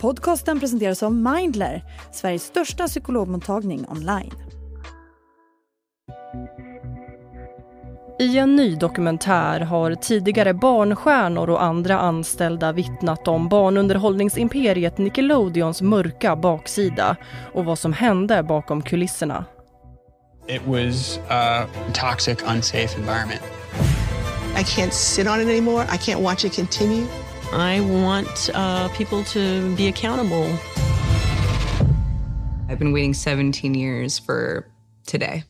Podcasten presenteras av Mindler, Sveriges största psykologmottagning online. I en ny dokumentär har tidigare barnstjärnor och andra anställda vittnat om barnunderhållningsimperiet Nickelodeons mörka baksida och vad som hände bakom kulisserna. Det var It was a miljö. Jag kan inte sitta på on längre. Jag kan inte se it fortsätta. I want uh, people to be accountable. I've been waiting 17 years for today.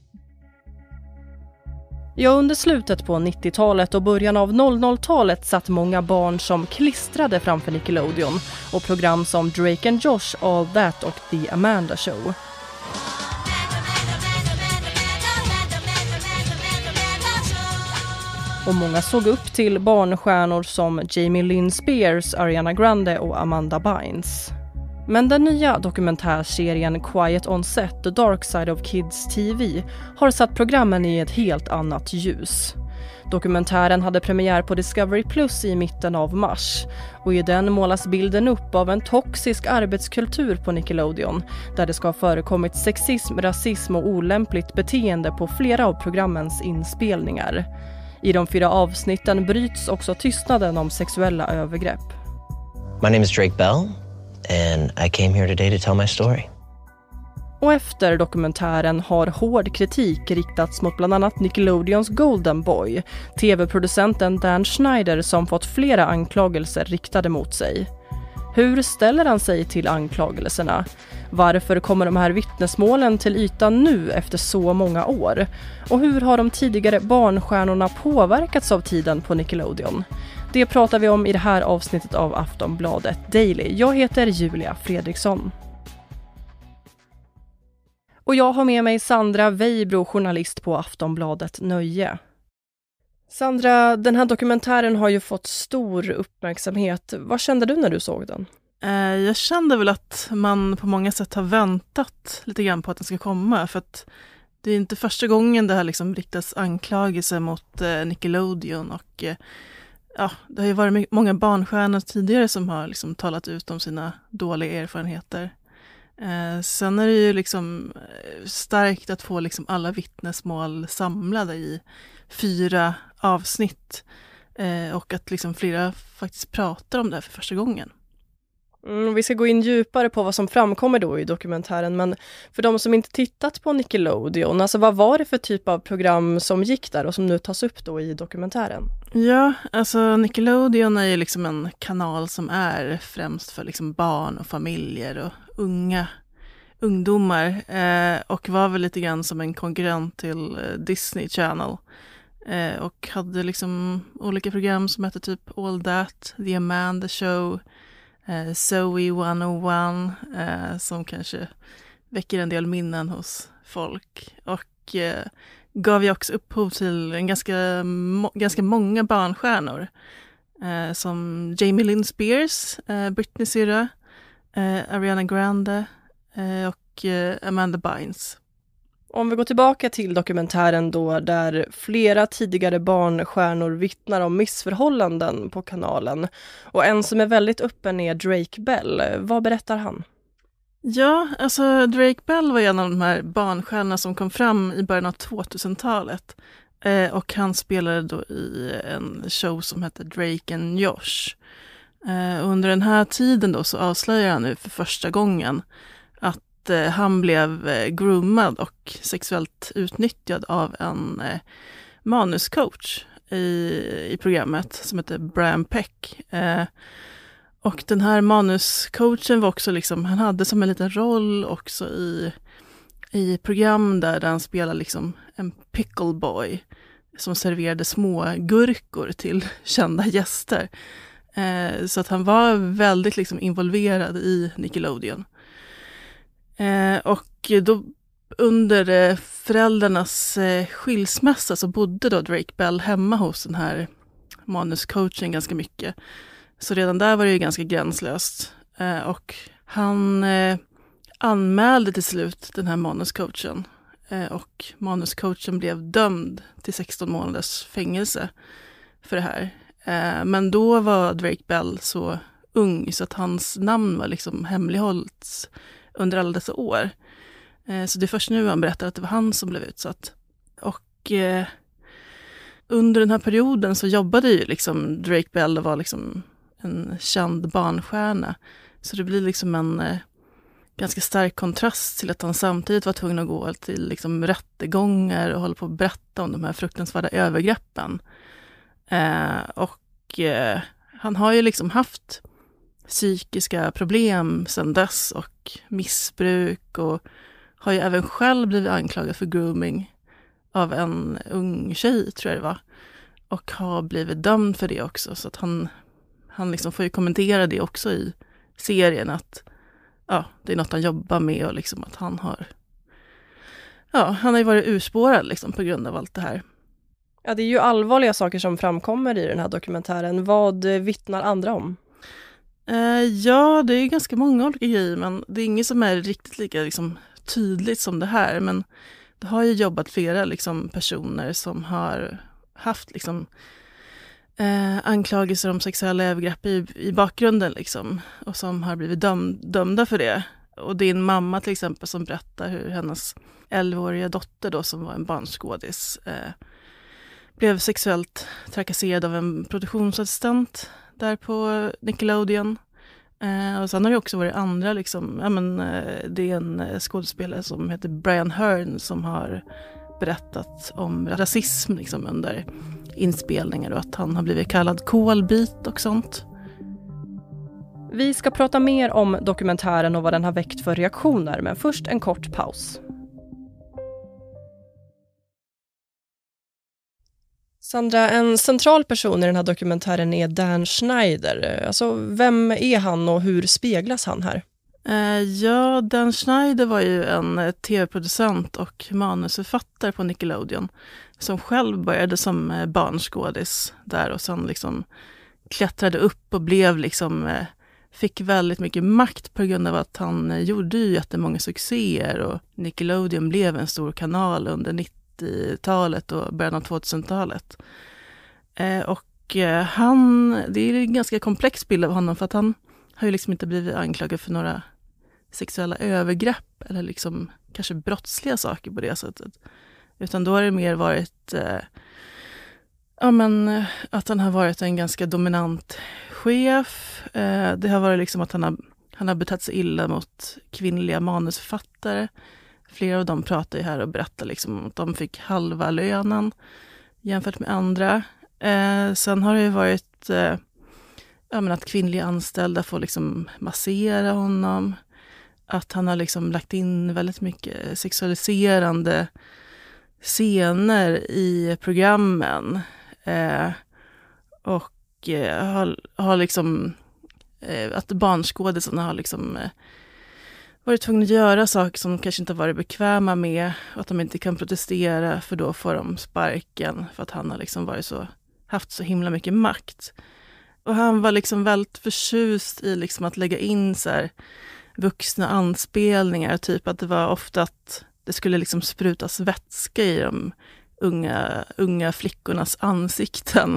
Ja, under slutet på 90-talet och början av 00-talet satt många barn som klistrade framför Nickelodeon och program som Drake and Josh, All That och The Amanda Show. och många såg upp till barnstjärnor som Jamie Lynn Spears, Ariana Grande och Amanda Bynes. Men den nya dokumentärserien Quiet on Set, The Dark Side of Kids TV har satt programmen i ett helt annat ljus. Dokumentären hade premiär på Discovery Plus i mitten av mars och i den målas bilden upp av en toxisk arbetskultur på Nickelodeon där det ska ha förekommit sexism, rasism och olämpligt beteende på flera av programmens inspelningar. I de fyra avsnitten bryts också tystnaden om sexuella övergrepp. My name is Drake Bell and I came here today to tell my story. Och efter dokumentären har hård kritik riktats mot bland annat Nickelodeons Golden Boy, tv-producenten Dan Schneider som fått flera anklagelser riktade mot sig. Hur ställer han sig till anklagelserna? Varför kommer de här vittnesmålen till ytan nu efter så många år? Och hur har de tidigare barnstjärnorna påverkats av tiden på Nickelodeon? Det pratar vi om i det här avsnittet av Aftonbladet Daily. Jag heter Julia Fredriksson. Och jag har med mig Sandra Weibro, journalist på Aftonbladet Nöje. Sandra, den här dokumentären har ju fått stor uppmärksamhet. Vad kände du när du såg den? Eh, jag kände väl att man på många sätt har väntat lite grann på att den ska komma för att det är inte första gången det här liksom riktas anklagelser mot eh, Nickelodeon och eh, ja, det har ju varit många barnstjärnor tidigare som har liksom talat ut om sina dåliga erfarenheter. Sen är det ju liksom starkt att få liksom alla vittnesmål samlade i fyra avsnitt och att liksom flera faktiskt pratar om det här för första gången. Mm, vi ska gå in djupare på vad som framkommer då i dokumentären, men för de som inte tittat på Nickelodeon, alltså vad var det för typ av program som gick där och som nu tas upp då i dokumentären? Ja, alltså Nickelodeon är ju liksom en kanal som är främst för liksom barn och familjer och unga ungdomar eh, och var väl lite grann som en konkurrent till eh, Disney Channel eh, och hade liksom olika program som hette typ All That, The Amanda Show, Eh, Zoe 101 eh, som kanske väcker en del minnen hos folk och eh, gav ju också upphov till en ganska, ganska många barnstjärnor som Jamie Lynn Spears, eh, Britney syrra, Ariana Grande och Amanda Bynes. Om vi går tillbaka till dokumentären då, där flera tidigare barnstjärnor vittnar om missförhållanden på kanalen. Och en som är väldigt öppen är Drake Bell. Vad berättar han? Ja, alltså Drake Bell var en av de här barnstjärnorna som kom fram i början av 2000-talet. Eh, och han spelade då i en show som hette Drake and Josh. Eh, under den här tiden då så avslöjar han nu för första gången att eh, han blev eh, groomad och sexuellt utnyttjad av en eh, manuscoach i, i programmet som heter Bram Peck. Och den här manuscoachen var också liksom, han hade som en liten roll också i, i program där han spelar liksom en pickleboy som serverade små gurkor till kända gäster. Eh, så att han var väldigt liksom involverad i Nickelodeon. Eh, och då under eh, föräldrarnas eh, skilsmässa så bodde då Drake Bell hemma hos den här manuscoachen ganska mycket. Så redan där var det ju ganska gränslöst. Eh, och han anmälde till slut den här manuscoachen och manuscoachen blev dömd till 16 månaders fängelse för det här. Men då var Drake Bell så ung så att hans namn var liksom hemlighållits under alla dessa år. Eh, så det är först nu han berättar att det var han som blev utsatt. Och eh, under den här perioden så jobbade ju liksom Drake Bell och var liksom en känd barnstjärna. Så det blir liksom en eh, ganska stark kontrast till att han samtidigt var tvungen att gå till liksom rättegångar och hålla på att berätta om de här fruktansvärda övergreppen. Eh, och han har ju liksom haft psykiska problem sedan dess och missbruk och har ju även själv blivit anklagad för grooming av en ung tjej, tror jag det var. Och har blivit dömd för det också, så att han, han liksom får ju kommentera det också i serien, att ja, det är något han jobbar med och liksom att han har... Ja, han har ju varit urspårad liksom på grund av allt det här. Ja, det är ju allvarliga saker som framkommer i den här dokumentären. Vad vittnar andra om? Eh, ja, det är ganska många olika grejer, men det är inget som är riktigt lika liksom, tydligt som det här. Men det har ju jobbat flera liksom, personer som har haft liksom, uh, anklagelser om sexuella övergrepp i, i bakgrunden liksom, och som har blivit döm dömda för det. Och din mamma till exempel som berättar hur hennes 11-åriga dotter då som var en barnskådis uh, blev sexuellt trakasserad av en produktionsassistent där på Nickelodeon. Eh, och sen har det också varit andra, liksom, ja, men, eh, det är en eh, skådespelare som heter Brian Hearn som har berättat om rasism liksom, under inspelningar och att han har blivit kallad kolbit och sånt. Vi ska prata mer om dokumentären och vad den har väckt för reaktioner, men först en kort paus. Sandra, en central person i den här dokumentären är Dan Schneider. Alltså, vem är han och hur speglas han här? Eh, ja, Dan Schneider var ju en eh, tv-producent och manusförfattare på Nickelodeon som själv började som eh, barnskådis där och sen liksom klättrade upp och blev liksom, fick väldigt mycket makt på grund av att han gjorde ju jättemånga succéer och Nickelodeon blev en stor kanal under 90 90-talet och början av 2000-talet. Eh, och eh, han, det är en ganska komplex bild av honom för att han har ju liksom inte blivit anklagad för några sexuella övergrepp eller liksom kanske brottsliga saker på det sättet. Utan då har det mer varit eh, ja, men, eh, att han har varit en ganska dominant chef. Eh, det har varit liksom att han har, han har betett sig illa mot kvinnliga manusförfattare. Flera av dem pratar ju här och berättar liksom att de fick halva lönen jämfört med andra. Eh, sen har det ju varit eh, menar, att kvinnliga anställda får liksom massera honom. Att han har liksom lagt in väldigt mycket sexualiserande scener i programmen. Eh, och eh, har, har liksom... Eh, att barnskådisarna har liksom eh, varit tvungna att göra saker som de kanske inte varit bekväma med och att de inte kan protestera för då får de sparken för att han har liksom varit så, haft så himla mycket makt. Och han var liksom väldigt förtjust i liksom att lägga in så här vuxna anspelningar, typ att det var ofta att det skulle liksom sprutas vätska i de unga, unga flickornas ansikten.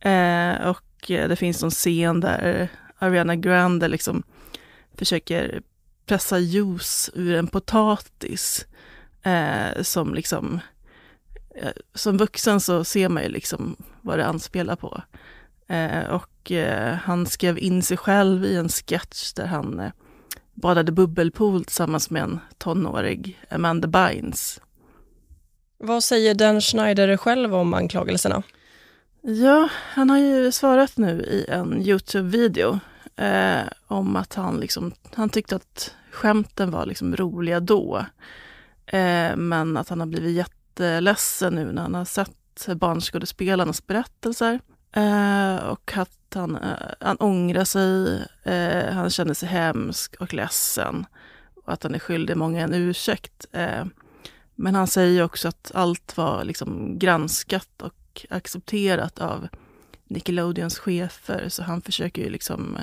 Eh, och eh, det finns någon scen där Ariana Grande liksom försöker pressa juice ur en potatis eh, som liksom... Eh, som vuxen så ser man ju liksom vad det anspelar på. Eh, och eh, han skrev in sig själv i en sketch där han eh, badade bubbelpool tillsammans med en tonårig Amanda Bynes. Vad säger Dan Schneider själv om anklagelserna? Ja, han har ju svarat nu i en Youtube-video eh, om att han, liksom, han tyckte att skämten var liksom roliga då. Eh, men att han har blivit jätteledsen nu när han har sett barnskådespelarnas berättelser. Eh, och att han, eh, han ångrar sig, eh, han känner sig hemsk och ledsen. Och att han är skyldig många en ursäkt. Eh, men han säger också att allt var liksom granskat och accepterat av Nickelodeons chefer, så han försöker ju liksom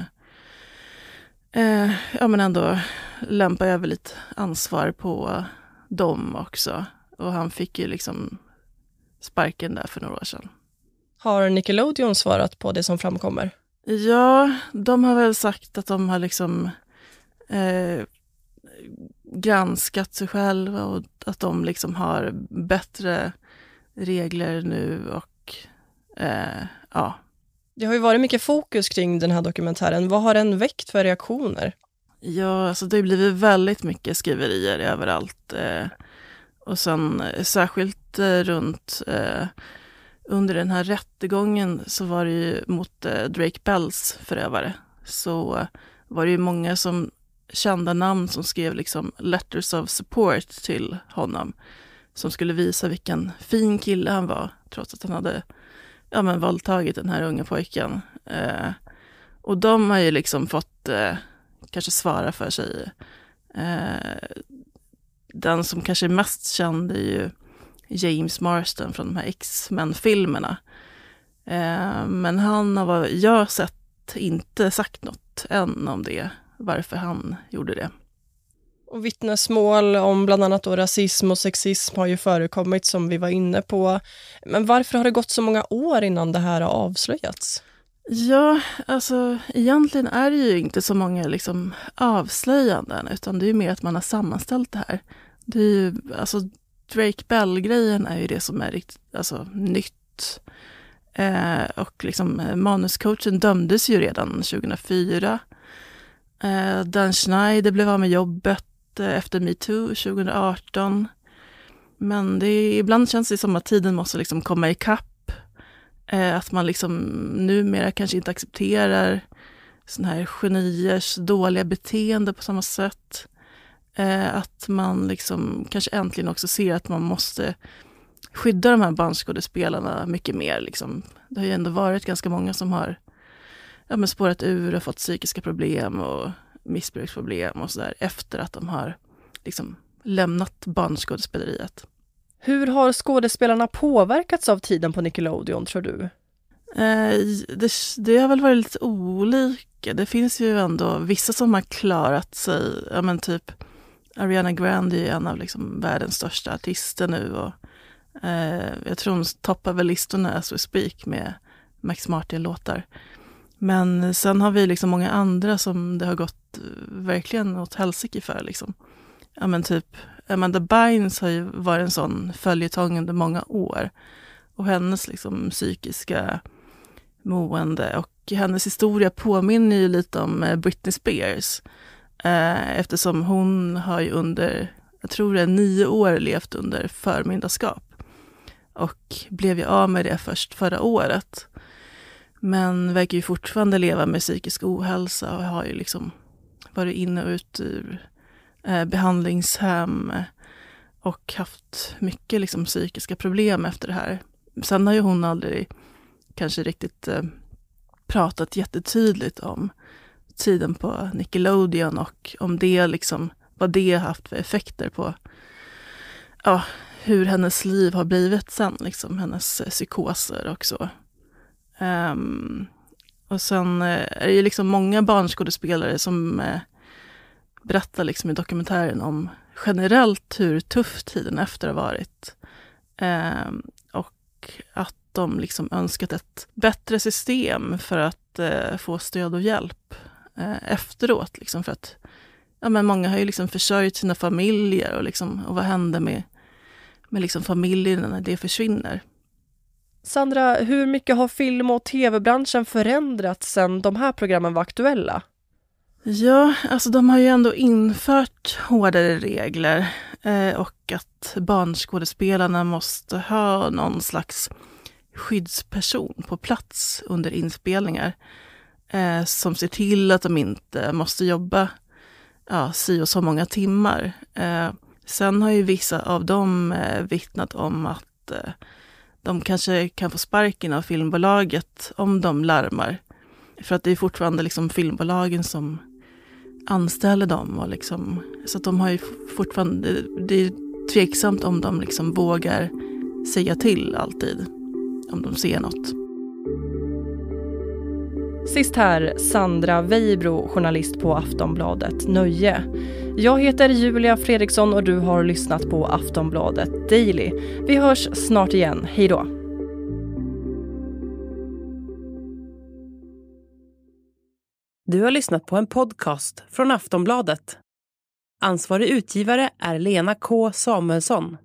eh, ja men ändå lämpa över lite ansvar på dem också. Och han fick ju liksom sparken där för några år sedan. Har Nickelodeon svarat på det som framkommer? Ja, de har väl sagt att de har liksom eh, granskat sig själva och att de liksom har bättre regler nu och eh, ja, det har ju varit mycket fokus kring den här dokumentären. Vad har den väckt för reaktioner? Ja, alltså det har blivit väldigt mycket skriverier överallt. Eh, och sen eh, särskilt eh, runt under den här rättegången så var det ju mot Drake Bells förövare. Så var det ju många som kända namn som skrev liksom letters of support till honom. Som skulle visa vilken fin kille han var, trots att han hade ja, men, våldtagit den här unga pojken. Eh, och de har ju liksom fått eh, kanske svara för sig. Eh, den som kanske är mest känd är ju James Marston från de här X-Men-filmerna. Eh, men han har, vad jag har sett, inte sagt något än om det, varför han gjorde det. Och vittnesmål om bland annat då rasism och sexism har ju förekommit som vi var inne på. Men varför har det gått så många år innan det här har avslöjats? Ja, alltså egentligen är det ju inte så många liksom, avslöjanden utan det är mer att man har sammanställt det här. Det är ju, alltså Drake Bell-grejen är ju det som är riktigt, alltså nytt. Eh, och liksom manuscoachen dömdes ju redan 2004. Eh, Dan Schneider blev av med jobbet Eh, efter metoo 2018. Men det är, ibland känns det som att tiden måste liksom komma ikapp. Eh, att man liksom numera kanske inte accepterar sådana här geniers dåliga beteende på samma sätt. Eh, att man liksom kanske äntligen också ser att man måste skydda de här barnskådespelarna mycket mer. Liksom. Det har ju ändå varit ganska många som har ja, men spårat ur och fått psykiska problem och missbruksproblem och sådär efter att de har liksom lämnat barnskådespeleriet. Hur har skådespelarna påverkats av tiden på Nickelodeon tror du? Eh, det, det, har väl varit lite olika. Det finns ju ändå vissa som har klarat sig, ja men typ Ariana Grande är en av liksom världens största artister nu och eh, jag tror hon toppar väl listorna as we speak med Max Martin-låtar. Men sen har vi liksom många andra som det har gått eh, verkligen åt helsike för. Liksom. Ja, men typ Amanda Bynes har ju varit en sån följetong under många år. Och hennes liksom, psykiska mående och hennes historia påminner ju lite om eh, Britney Spears. Eh, eftersom hon har ju under, jag tror det är nio år levt under förmyndarskap. Och blev ju av med det först förra året. Men verkar ju fortfarande leva med psykisk ohälsa och har ju liksom varit inne och ut ur eh, behandlingshem och haft mycket liksom psykiska problem efter det här. Sen har ju hon aldrig kanske riktigt eh, pratat jättetydligt om tiden på Nickelodeon och om det liksom, vad det har haft för effekter på ja, hur hennes liv har blivit sen, liksom hennes eh, psykoser och så. Um, och sen eh, är det ju liksom många barnskådespelare som eh, berättar liksom i dokumentären om generellt hur tuff tiden efter har varit. Um, och att de liksom önskat ett bättre system för att uh, få stöd och hjälp uh, efteråt. Liksom för att, ja, men många har ju liksom försörjt sina familjer och, liksom, och vad händer med, med liksom familjen när det försvinner? Sandra, hur mycket har film och tv-branschen förändrats sedan de här programmen var aktuella? Ja, alltså de har ju ändå infört hårdare regler eh, och att barnskådespelarna måste ha någon slags skyddsperson på plats under inspelningar eh, som ser till att de inte måste jobba ja, si och så många timmar. Eh, sen har ju vissa av dem eh, vittnat om att eh, de kanske kan få sparken av filmbolaget om de larmar. För att det är fortfarande liksom filmbolagen som anställer dem. Och liksom, så att de har ju fortfarande, det är tveksamt om de liksom vågar säga till alltid om de ser något. Sist här Sandra Weibro, journalist på Aftonbladet Nöje. Jag heter Julia Fredriksson och du har lyssnat på Aftonbladet Daily. Vi hörs snart igen. Hej då! Du har lyssnat på en podcast från Aftonbladet. Ansvarig utgivare är Lena K Samuelsson.